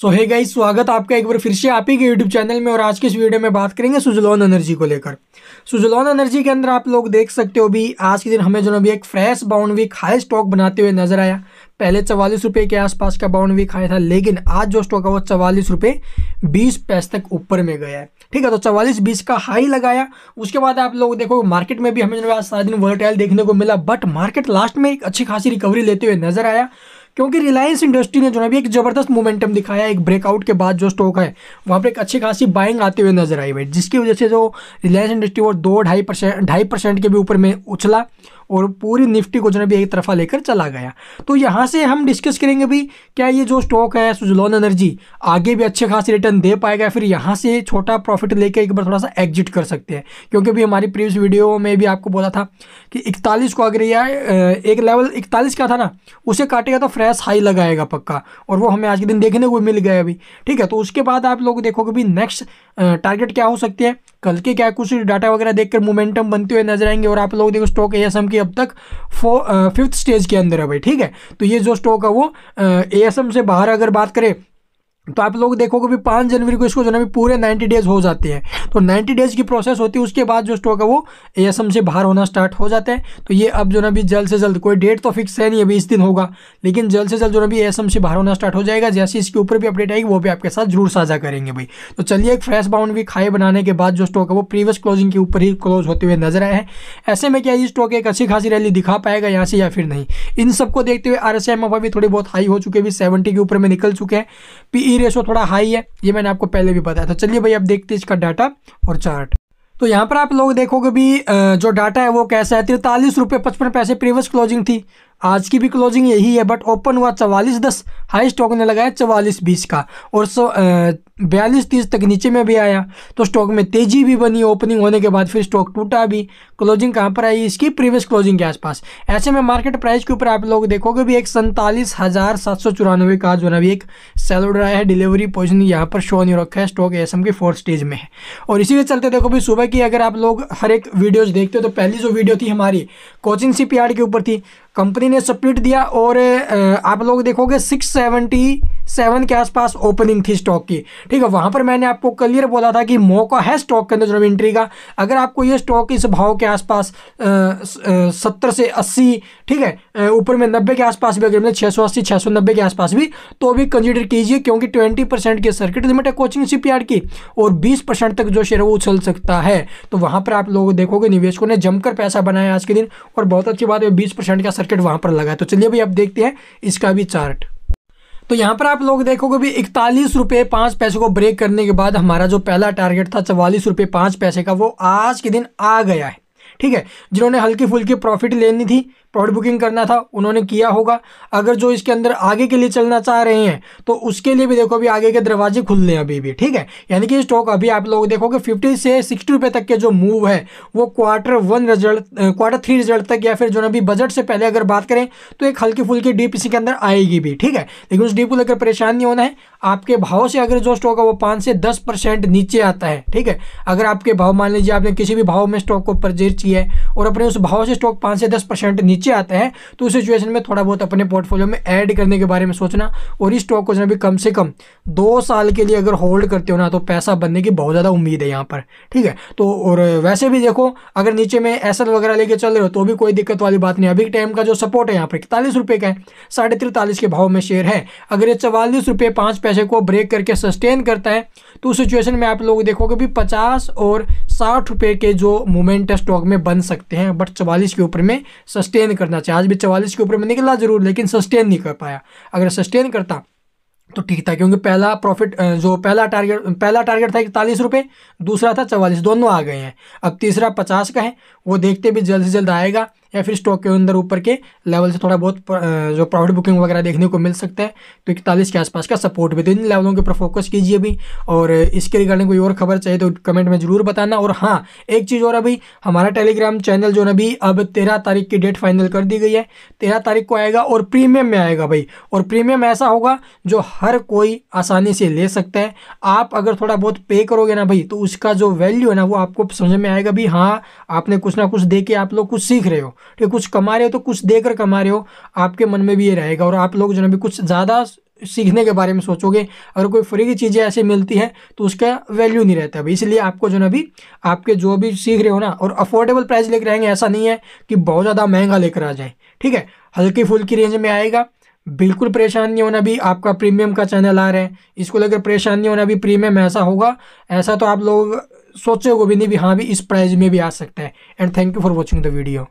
सो hey guys स्वागत आपका एक बार फिर से आप ही के यूट्यूब चैनल में और आज के इस वीडियो में बात करेंगे सुजलॉन एनर्जी को लेकर सुजलॉन एनर्जी के अंदर आप लोग देख सकते हो भी आज के दिन हमें जो अभी एक fresh bound week high stock बनाते हुए नजर आया पहले चवालीस रुपये के आसपास का बाउंड वीक हाई था लेकिन आज जो स्टॉक है वो चवालीस रुपये बीस पैसे तक ऊपर में गया है ठीक है तो चवालीस बीस का हाई लगाया उसके बाद आप लोग देखो मार्केट में भी हमें जो आज सारा दिन वर्टाइल देखने को मिला बट मार्केट लास्ट में एक अच्छी खासी रिकवरी लेते हुए नजर आया क्योंकि रिलायंस इंडस्ट्री ने जो है अभी एक ज़बरदस्त मोमेंटम दिखाया एक ब्रेकआउट के बाद जो स्टॉक है वहाँ पर एक अच्छी खासी बाइंग आते हुए नजर आई भाई जिसकी वजह से जो रिलायंस इंडस्ट्री वो दो ढाई परसेंट ढाई परसेंट के भी ऊपर में उछला और पूरी निफ्टी को जो है भी एक तरफा लेकर चला गया तो यहाँ से हम डिस्कस करेंगे भी क्या ये जो स्टॉक है सुजलॉन एनर्जी आगे भी अच्छे खास रिटर्न दे पाएगा फिर यहाँ से छोटा प्रॉफिट लेकर एक बार थोड़ा सा एग्जिट कर सकते हैं क्योंकि अभी हमारी प्रीवियस वीडियो में भी आपको बोला था कि इकतालीस को अगर यह एक लेवल इकतालीस का था ना उसे काटेगा तो फ्रेश हाई लगाएगा पक्का और वो हमें आज के दिन देखने को मिल गया अभी ठीक है तो उसके बाद आप लोग देखोगे भी नेक्स्ट टारगेट क्या हो सकती है कल के क्या कुछ डाटा वगैरह देखकर मोमेंटम बनते हुए नजर आएंगे और आप लोग देखो स्टॉक ए एस एम की अब तक फो फिफ्थ स्टेज के अंदर है भाई ठीक है तो ये जो स्टॉक है वो ए एस एम से बाहर अगर बात करें तो आप लोग देखोगे भी पाँच जनवरी को इसको जो है ना पूरे नाइन्टी डेज हो जाते हैं तो नाइन्टी डेज की प्रोसेस होती है उसके बाद जो स्टॉक है वो ए से बाहर होना स्टार्ट हो जाता है तो ये अब जो ना अभी जल्द से जल्द कोई डेट तो फिक्स है नहीं अभी इस दिन होगा लेकिन जल्द से जल्द जो ना अभी ए से बाहर होना स्टार्ट हो जाएगा जैसे इसके ऊपर भी अपडेट आएगी वो भी आपके साथ जरूर साझा करेंगे भाई तो चलिए एक फ्रेश बाउंड भी खाए बनाने के बाद जो स्टॉक है वो प्रीवियस क्लोजिंग के ऊपर ही क्लोज होते हुए नजर आए हैं ऐसे में क्या ये स्टॉक एक अच्छी खासी रैली दिखा पाएगा यहाँ से या फिर नहीं इन सबको देखते हुए आर एस भी थोड़ी बहुत हाई हो चुके अभी सेवेंटी के ऊपर में निकल चुके हैं पी पी रेशो थोड़ा हाई है ये मैंने आपको पहले भी बताया था चलिए भाई अब देखते हैं इसका डाटा और चार्ट तो यहाँ पर आप लोग देखोगे भी जो डाटा है वो कैसा है तिरतालीस रुपये पचपन पैसे प्रीवियस क्लोजिंग थी आज की भी क्लोजिंग यही है बट ओपन हुआ चवालीस दस हाइस्ट टोक ने लगाया चवालीस बीस का और सो बयालीस तीस तक नीचे में भी आया तो स्टॉक में तेजी भी बनी ओपनिंग होने के बाद फिर स्टॉक टूटा भी क्लोजिंग कहाँ पर आई इसकी प्रीवियस क्लोजिंग के आसपास ऐसे में मार्केट प्राइस के ऊपर आप लोग देखोगे भी एक सैंतालीस हज़ार सात सौ चौरानवे का जो ना भी एक उड़ रहा है डिलीवरी पोजिशन यहाँ पर शो नहीं रखा है स्टॉक एस के फोर्थ स्टेज में है और इसी के चलते देखो भी सुबह की अगर आप लोग हर एक वीडियोज़ देखते हो तो पहली जो वीडियो थी हमारी कोचिंग सी के ऊपर थी कंपनी ने स्प्लिट दिया और आप लोग देखोगे सिक्स सेवेंटी सेवन के आसपास ओपनिंग थी स्टॉक की ठीक है वहां पर मैंने आपको क्लियर बोला था कि मौका है स्टॉक के अंदर जो एंट्री का अगर आपको ये स्टॉक इस भाव के आसपास सत्तर से अस्सी ठीक है ऊपर में नब्बे के आसपास भी अगर मैंने छः सौ अस्सी छः सौ नब्बे के आसपास भी तो भी कंसिडर कीजिए क्योंकि ट्वेंटी परसेंट की सर्किट लिमिट है कोचिंग सी की और बीस परसेंट तक जो शेयर है वो उछल सकता है तो वहाँ पर आप लोग देखोगे निवेशकों ने जमकर पैसा बनाया आज के दिन और बहुत अच्छी बात है बीस परसेंट का सर्किट वहाँ पर लगा है तो चलिए भाई आप देखते हैं इसका भी चार्ट तो यहाँ पर आप लोग देखोगे भी इकतालीस रुपये पाँच पैसे को ब्रेक करने के बाद हमारा जो पहला टारगेट था चवालीस रुपये पाँच पैसे का वो आज के दिन आ गया है ठीक है जिन्होंने हल्की फुल्की प्रॉफिट लेनी थी प्रॉफिट बुकिंग करना था उन्होंने किया होगा अगर जो इसके अंदर आगे के लिए चलना चाह रहे हैं तो उसके लिए भी देखो अभी आगे के दरवाजे खुल रहे हैं अभी भी ठीक है यानी कि स्टॉक अभी आप लोग देखोगे फिफ्टी से सिक्सटी रुपये तक के जो मूव है वो quarter one result quarter three result तक या फिर जो अभी बजट से पहले अगर बात करें तो एक हल्की फुल्की डीप इसी के अंदर आएगी भी ठीक है लेकिन उस डीप को लेकर परेशान नहीं होना है आपके भाव से अगर जो स्टॉक है वो पाँच से दस नीचे आता है ठीक है अगर आपके भाव मान लीजिए आपने किसी भी भाव में स्टॉक को परचेज होती है और अपने उस भाव से स्टॉक पाँच से दस परसेंट नीचे आते हैं तो उस सिचुएशन में थोड़ा बहुत अपने पोर्टफोलियो में ऐड करने के बारे में सोचना और इस स्टॉक को जो भी कम से कम दो साल के लिए अगर होल्ड करते हो ना तो पैसा बनने की बहुत ज़्यादा उम्मीद है यहाँ पर ठीक है तो और वैसे भी देखो अगर नीचे में एस वगैरह लेके चल रहे हो तो भी कोई दिक्कत वाली बात नहीं अभी टाइम का जो सपोर्ट है यहाँ पर इकतालीस रुपये का है साढ़े तिरतालीस के भाव में शेयर है अगर ये चवालीस रुपये पाँच पैसे को ब्रेक करके सस्टेन करता है तो उस सिचुएशन में आप लोग देखोगे भी पचास और साठ रुपये के जो मोमेंट है स्टॉक में बन सकते हैं बट चवालीस के ऊपर में सस्टेन करना चाहिए आज भी चवालीस के ऊपर में निकला जरूर लेकिन सस्टेन नहीं कर पाया अगर सस्टेन करता तो ठीक था क्योंकि पहला प्रॉफिट जो पहला टारगेट पहला टारगेट था इकतालीस रुपये दूसरा था चवालीस दोनों आ गए हैं अब तीसरा पचास का है वो देखते भी जल्द से जल्द आएगा या फिर स्टॉक के अंदर ऊपर के लेवल से थोड़ा बहुत जो प्रॉफिट बुकिंग वगैरह देखने को मिल सकता है तो इकतालीस के आसपास का सपोर्ट भी तो इन लेवलों के ऊपर फोकस कीजिए अभी और इसके रिगार्डिंग कोई और खबर चाहिए तो कमेंट में ज़रूर बताना और हाँ एक चीज़ और अभी हमारा टेलीग्राम चैनल जो है अभी अब तेरह तारीख की डेट फाइनल कर दी गई है तेरह तारीख को आएगा और प्रीमियम में आएगा भाई और प्रीमियम ऐसा होगा जो हर कोई आसानी से ले सकता है आप अगर थोड़ा बहुत पे करोगे ना भाई तो उसका जो वैल्यू है ना वो आपको समझ में आएगा भी हाँ आपने कुछ ना कुछ दे के आप लोग कुछ सीख रहे हो ठीक है कुछ कमा रहे हो तो कुछ देकर कमा रहे हो आपके मन में भी ये रहेगा और आप लोग जो है कुछ ज़्यादा सीखने के बारे में सोचोगे अगर कोई फ्री की चीज़ें ऐसे मिलती हैं तो उसका वैल्यू नहीं रहता अभी इसलिए आपको जो ना अभी आपके जो भी सीख रहे हो ना और अफोर्डेबल प्राइस लेकर आएंगे ऐसा नहीं है कि बहुत ज़्यादा महंगा लेकर आ जाए ठीक है हल्की फुल्की रेंज में आएगा बिल्कुल परेशान नहीं होना भी आपका प्रीमियम का चैनल आ रहा है इसको लेकर परेशान नहीं होना भी प्रीमियम ऐसा होगा ऐसा तो आप लोग सोचे भी नहीं भी हाँ भी इस प्राइस में भी आ सकता है and thank you for watching the video